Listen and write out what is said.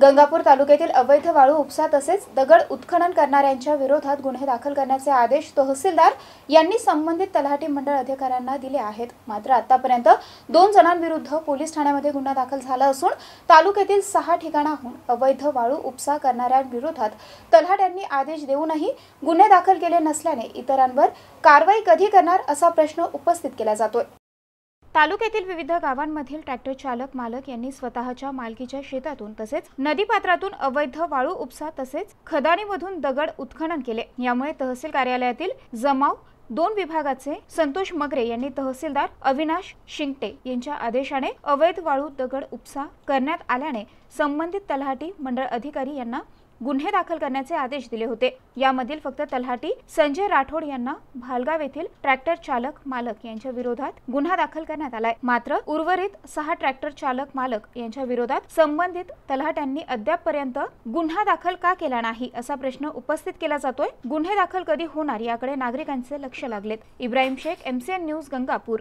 गंगापूर तालुक्यातील अवैध वाळू उपसा तसेच दगड उत्खनन करणाऱ्यांच्या विरोधात गुन्हे दाखल करण्याचे आदेश तहसीलदार यांनी संबंधित तलाठी मंडळ अधिकाऱ्यांना दिले आहेत मात्र आतापर्यंत दोन जणांविरुद्ध पोलीस ठाण्यामध्ये गुन्हा दाखल झाला असून तालुक्यातील सहा ठिकाणाहून अवैध वाळू उपसा करणाऱ्यांविरोधात तलाठ्यांनी आदेश देऊनही गुन्हे दाखल केले नसल्याने इतरांवर कारवाई कधी करणार असा प्रश्न उपस्थित केला जातोय तालुक्यातील विविध गावांमधील ट्रॅक्टर चालक मालक यांनी स्वतःच्या मालकीच्या शेतातून तसेच नदीपात्रातून अवैध वाळू उपसा तसेच खदानीमधून दगड उत्खनन केले यामुळे तहसील कार्यालयातील जमाव दोन विभागाचे संतोष मगरे यांनी तहसीलदार अविनाश शिंगटे यांच्या आदेशाने अवैध वाळू दगड उपसा करण्यात आल्याने संबंधित तलाठी मंडळ अधिकारी यांना गुन्हे दाखल करण्याचे आदेश दिले होते यामधील फक्त तलहाटी संजय राठोड यांना भालगाव येथील ट्रॅक्टर चालक मालक यांच्या विरोधात गुन्हा दाखल करण्यात आलाय मात्र उर्वरित सहा ट्रॅक्टर चालक मालक यांच्या विरोधात संबंधित तलाठ्यांनी अद्यापपर्यंत गुन्हा दाखल का केला नाही असा प्रश्न उपस्थित केला जातोय गुन्हे दाखल कधी होणार याकडे नागरिकांचे लक्ष लागलेत इब्राहिम शेख एमसीएन न्यूज गंगापूर